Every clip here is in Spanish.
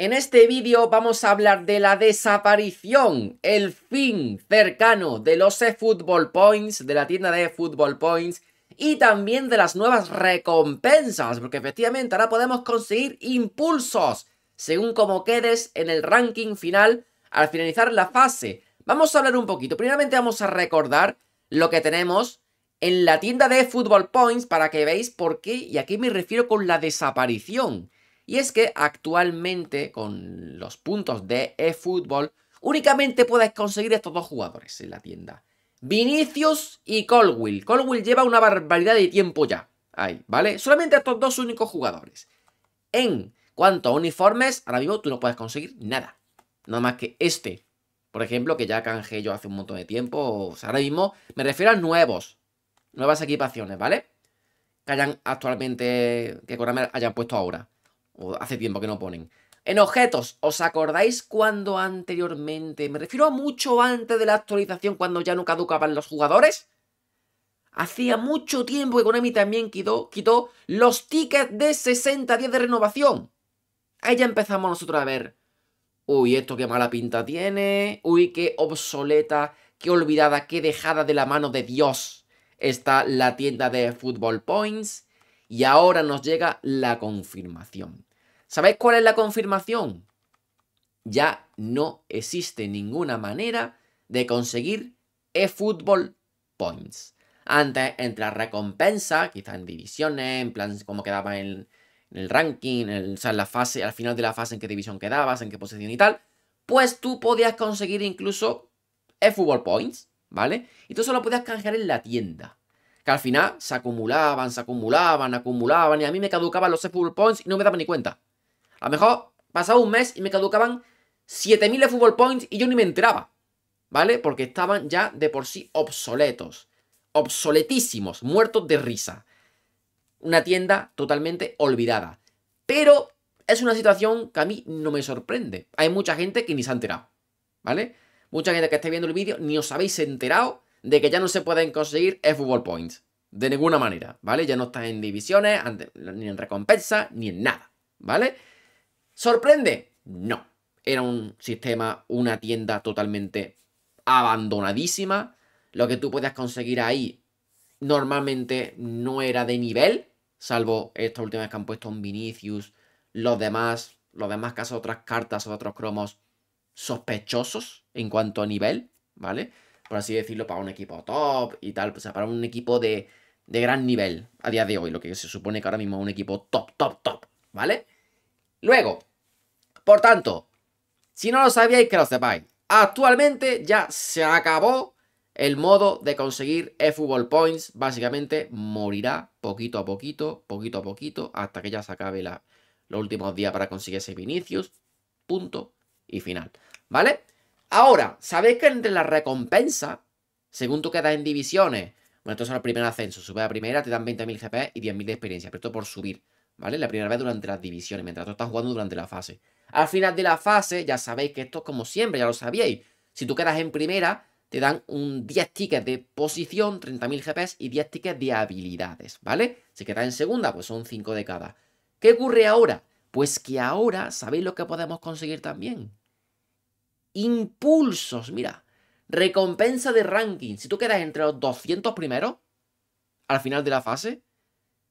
En este vídeo vamos a hablar de la desaparición, el fin cercano de los eFootball Points, de la tienda de eFootball Points y también de las nuevas recompensas, porque efectivamente ahora podemos conseguir impulsos según como quedes en el ranking final al finalizar la fase. Vamos a hablar un poquito, primeramente vamos a recordar lo que tenemos en la tienda de eFootball Points para que veáis por qué y aquí me refiero con la desaparición. Y es que actualmente con los puntos de eFootball únicamente puedes conseguir estos dos jugadores en la tienda. Vinicius y Colwill. Colwell lleva una barbaridad de tiempo ya. Ahí, ¿vale? Solamente estos dos únicos jugadores. En cuanto a uniformes, ahora mismo tú no puedes conseguir nada. Nada más que este, por ejemplo, que ya canjeé yo hace un montón de tiempo. O ahora mismo me refiero a nuevos. Nuevas equipaciones, ¿vale? Que hayan actualmente, que Konami hayan puesto ahora hace tiempo que no ponen. En objetos, ¿os acordáis cuando anteriormente? Me refiero a mucho antes de la actualización, cuando ya no caducaban los jugadores. Hacía mucho tiempo que Konami también quitó, quitó los tickets de 60 días de renovación. Ahí ya empezamos nosotros a ver. Uy, esto qué mala pinta tiene. Uy, qué obsoleta, qué olvidada, qué dejada de la mano de Dios está la tienda de Football Points. Y ahora nos llega la confirmación. ¿Sabéis cuál es la confirmación? Ya no existe ninguna manera de conseguir eFootball Points. Antes, entre recompensa, recompensas, quizás en divisiones, en plan cómo quedaba en, el ranking, o sea, la fase, al final de la fase en qué división quedabas, en qué posición y tal, pues tú podías conseguir incluso eFootball Points, ¿vale? Y tú solo podías canjear en la tienda al final se acumulaban, se acumulaban, acumulaban, y a mí me caducaban los football Points y no me daba ni cuenta. A lo mejor pasaba un mes y me caducaban 7000 de Fútbol Points y yo ni me enteraba, ¿vale? Porque estaban ya de por sí obsoletos, obsoletísimos, muertos de risa. Una tienda totalmente olvidada. Pero es una situación que a mí no me sorprende. Hay mucha gente que ni se ha enterado, ¿vale? Mucha gente que esté viendo el vídeo ni os habéis enterado de que ya no se pueden conseguir eFootball Points. De ninguna manera, ¿vale? Ya no está en divisiones, ni en recompensa, ni en nada, ¿vale? ¿Sorprende? No. Era un sistema, una tienda totalmente abandonadísima. Lo que tú podías conseguir ahí normalmente no era de nivel, salvo estas últimas que han puesto un Vinicius, los demás, los demás casos, otras cartas o otros cromos sospechosos en cuanto a nivel, ¿vale? por así decirlo, para un equipo top y tal, o sea, para un equipo de, de gran nivel a día de hoy, lo que se supone que ahora mismo es un equipo top, top, top, ¿vale? Luego, por tanto, si no lo sabíais, que lo sepáis. Actualmente ya se acabó el modo de conseguir eFootball Points. Básicamente morirá poquito a poquito, poquito a poquito, hasta que ya se acabe la, los últimos días para conseguir ese Vinicius. Punto y final. ¿Vale? Ahora, ¿sabéis que entre la recompensa, según tú quedas en divisiones, bueno, entonces al primer ascenso, subes a primera, te dan 20.000 GP e y 10.000 de experiencia, pero esto por subir, ¿vale? La primera vez durante las divisiones, mientras tú estás jugando durante la fase. Al final de la fase, ya sabéis que esto es como siempre, ya lo sabíais. Si tú quedas en primera, te dan un 10 tickets de posición, 30.000 GPs y 10 tickets de habilidades, ¿vale? Si quedas en segunda, pues son 5 de cada. ¿Qué ocurre ahora? Pues que ahora, ¿sabéis lo que podemos conseguir también? impulsos. Mira, recompensa de ranking. Si tú quedas entre los 200 primeros, al final de la fase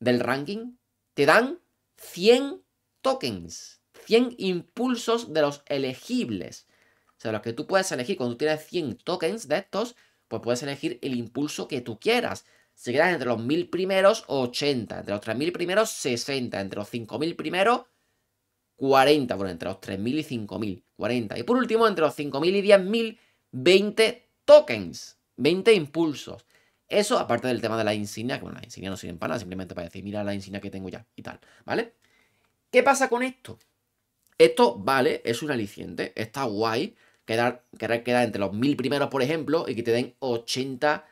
del ranking, te dan 100 tokens, 100 impulsos de los elegibles. O sea, los que tú puedes elegir, cuando tú tienes 100 tokens de estos, pues puedes elegir el impulso que tú quieras. Si quedas entre los 1000 primeros, 80. Entre los 3000 primeros, 60. Entre los 5000 primeros, 40, bueno, entre los 3.000 y 5.000, 40. Y por último, entre los 5.000 y 10.000, 20 tokens, 20 impulsos. Eso, aparte del tema de la insignia, que bueno, la insignia no sirve para nada, simplemente para decir, mira la insignia que tengo ya y tal, ¿vale? ¿Qué pasa con esto? Esto, vale, es un aliciente, está guay, quedar, quedar entre los 1.000 primeros, por ejemplo, y que te den 80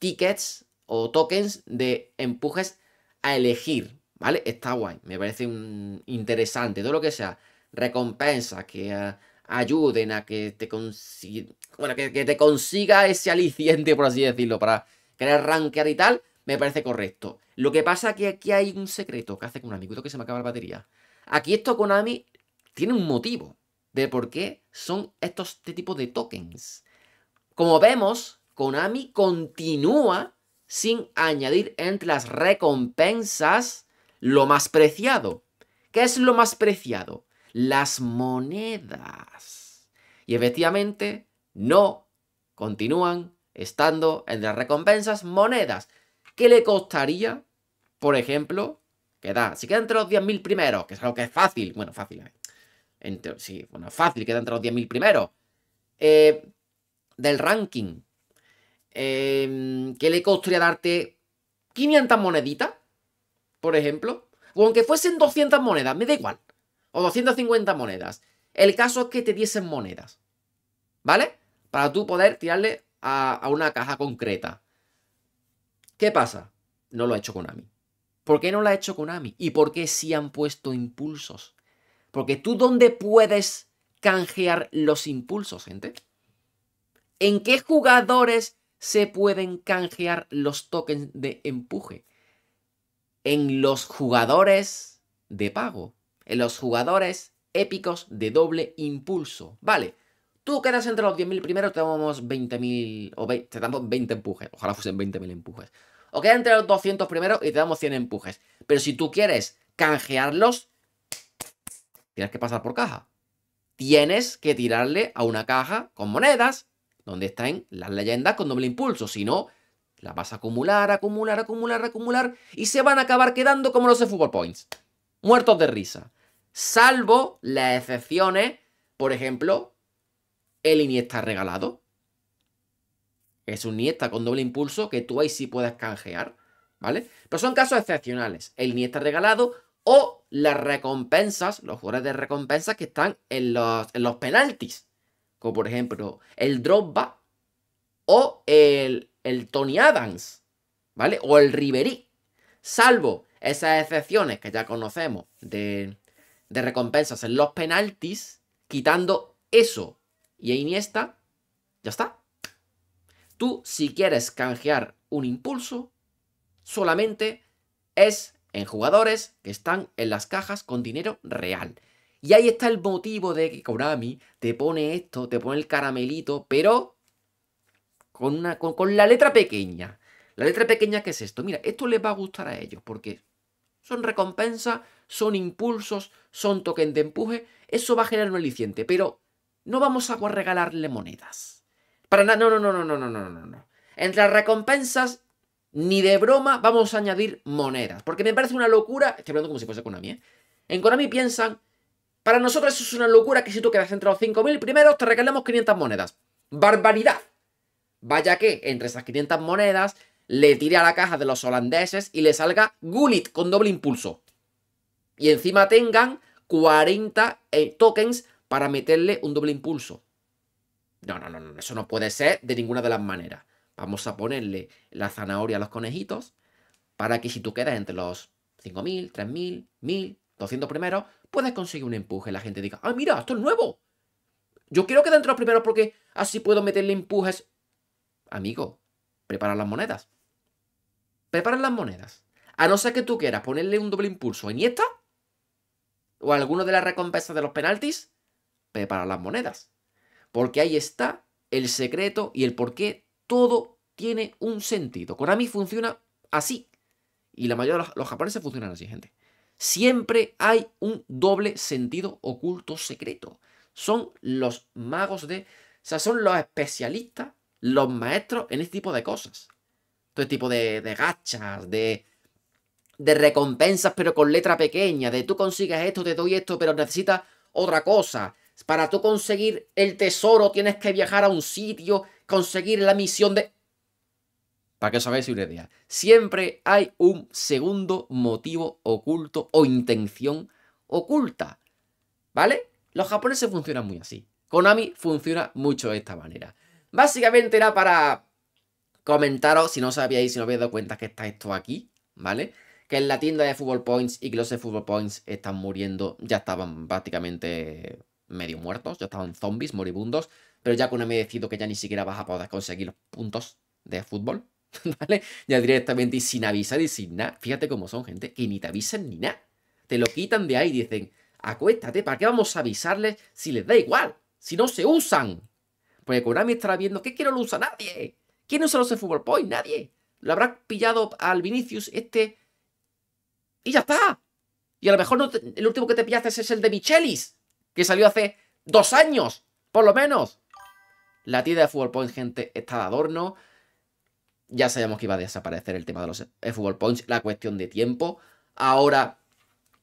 tickets o tokens de empujes a elegir, ¿Vale? Está guay, me parece interesante, todo lo que sea. Recompensas que eh, ayuden a que te consiga. que, te consiga ese aliciente, por así decirlo, para querer rankear y tal, me parece correcto. Lo que pasa es que aquí hay un secreto que hace Konami, cuidado que se me acaba la batería. Aquí esto Konami tiene un motivo de por qué son estos este tipos de tokens. Como vemos, Konami continúa sin añadir entre las recompensas lo más preciado. ¿Qué es lo más preciado? Las monedas. Y efectivamente, no continúan estando entre las recompensas monedas. ¿Qué le costaría, por ejemplo, quedar si queda entre los 10.000 primeros, que es algo que es fácil, bueno, fácil, sí, bueno, fácil, queda entre los 10.000 primeros, eh, del ranking, em, ¿qué le costaría darte 500 moneditas? por ejemplo, o aunque fuesen 200 monedas, me da igual, o 250 monedas. El caso es que te diesen monedas, ¿vale? Para tú poder tirarle a, a una caja concreta. ¿Qué pasa? No lo ha hecho Konami. ¿Por qué no lo ha hecho Konami? ¿Y por qué sí han puesto impulsos? Porque tú dónde puedes canjear los impulsos, gente. ¿En qué jugadores se pueden canjear los tokens de empuje? en los jugadores de pago, en los jugadores épicos de doble impulso. Vale, tú quedas entre los 10.000 primeros, te damos 20.000, o te damos 20 empujes, ojalá fuesen 20.000 empujes. O quedas entre los 200 primeros y te damos 100 empujes. Pero si tú quieres canjearlos, tienes que pasar por caja. Tienes que tirarle a una caja con monedas, donde están las leyendas con doble impulso, si no la vas a acumular, acumular, acumular, acumular y se van a acabar quedando como los de Football Points. Muertos de risa. Salvo las excepciones, por ejemplo, el Iniesta regalado. Es un Iniesta con doble impulso que tú ahí sí puedes canjear, ¿vale? Pero son casos excepcionales. El Iniesta regalado o las recompensas, los jugadores de recompensas que están en los, en los penaltis. Como por ejemplo el Dropba o el, el Tony Adams, ¿vale? O el Riverí. Salvo esas excepciones que ya conocemos de, de recompensas en los penaltis, quitando eso y a Iniesta, ya está. Tú, si quieres canjear un impulso, solamente es en jugadores que están en las cajas con dinero real. Y ahí está el motivo de que Kourami te pone esto, te pone el caramelito, pero con, la letra pequeña. La letra pequeña que es esto. Mira, esto les va a gustar a ellos porque son recompensas, son impulsos, son token de empuje. Eso va a generar un aliciente, pero no vamos a regalarle monedas. Para nada, no, no, no, no, no, no, no, no, Entre las recompensas, ni de broma, vamos a añadir monedas. Porque me parece una locura. Estoy hablando como si fuese Konami, ¿eh? En Konami piensan. Para nosotros eso es una locura que si tú quedas entre los 5.000 Primero te regalamos 500 monedas. ¡Barbaridad! Vaya que entre esas 500 monedas le tire a la caja de los holandeses y le salga Gulit con doble impulso. Y encima tengan 40 eh, tokens para meterle un doble impulso. No, no, no, no, eso no puede ser de ninguna de las maneras. Vamos a ponerle la zanahoria a los conejitos para que si tú quedas entre los 5.000, 3.000, 1.000, 200 primeros, puedes conseguir un empuje. La gente diga, ah, mira, esto es nuevo. Yo quiero quedar entre los primeros porque así puedo meterle empujes amigo, prepara las monedas. Prepara las monedas. A no ser que tú quieras ponerle un doble impulso a Iniesta o alguno de las recompensas de los penaltis, prepara las monedas. Porque ahí está el secreto y el por qué todo tiene un sentido. Konami funciona así. Y la mayoría de los, los japoneses funcionan así, gente. Siempre hay un doble sentido oculto secreto. Son los magos de... O sea, son los especialistas los maestros en este tipo de cosas. Todo este tipo de, gachas, de, de recompensas, pero con letra pequeña, de tú consigues esto, te doy esto, pero necesitas otra cosa. Para tú conseguir el tesoro tienes que viajar a un sitio, conseguir la misión de... Para que os hagáis una idea. Siempre hay un segundo motivo oculto o intención oculta. ¿Vale? Los japoneses funcionan muy así. Konami funciona mucho de esta manera. Básicamente era para comentaros, si no sabíais, si no habéis dado cuenta que está esto aquí, ¿vale? Que en la tienda de Football Points y que los de Football Points están muriendo, ya estaban prácticamente medio muertos, ya estaban zombies, moribundos, pero ya con me decidido que ya ni siquiera vas a poder conseguir los puntos de fútbol, ¿vale? Ya directamente y sin avisar y sin nada. Fíjate cómo son, gente, que ni te avisan ni nada. Te lo quitan de ahí y dicen, acuéstate, ¿para qué vamos a avisarles si les da igual? Si no se usan. Porque Konami estará viendo que, quiero no lo usa nadie. ¿Quién usa los de Fútbol Point? Nadie. Lo habrá pillado al Vinicius este. Y ya está. Y a lo mejor el último que te pillaste es el de Michelis, que salió hace dos años, por lo menos. La tienda de Fútbol Point, gente, está de adorno. Ya sabíamos que iba a desaparecer el tema de los eh, Fútbol Points, la cuestión de tiempo. Ahora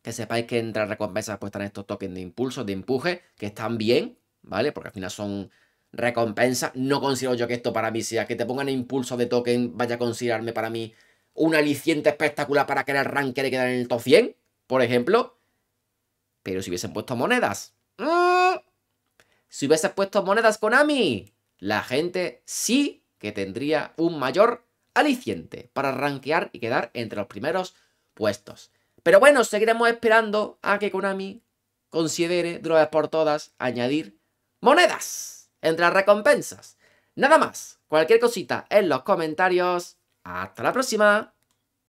que sepáis que entre recompensas pues están estos tokens de impulso, de empuje, que están bien, ¿vale? Porque al final son recompensa. No considero yo que esto para mí sea que te pongan impulso de token, vaya a considerarme para mí un aliciente espectacular para que el Y quedar en el top 100, por ejemplo. Pero si hubiesen puesto monedas. ¡mm! Si hubiesen puesto monedas Konami, la gente sí que tendría un mayor aliciente para rankear y quedar entre los primeros puestos. Pero bueno, seguiremos esperando a que Konami considere de por todas añadir monedas entre recompensas. Nada más, cualquier cosita en los comentarios. Hasta la próxima.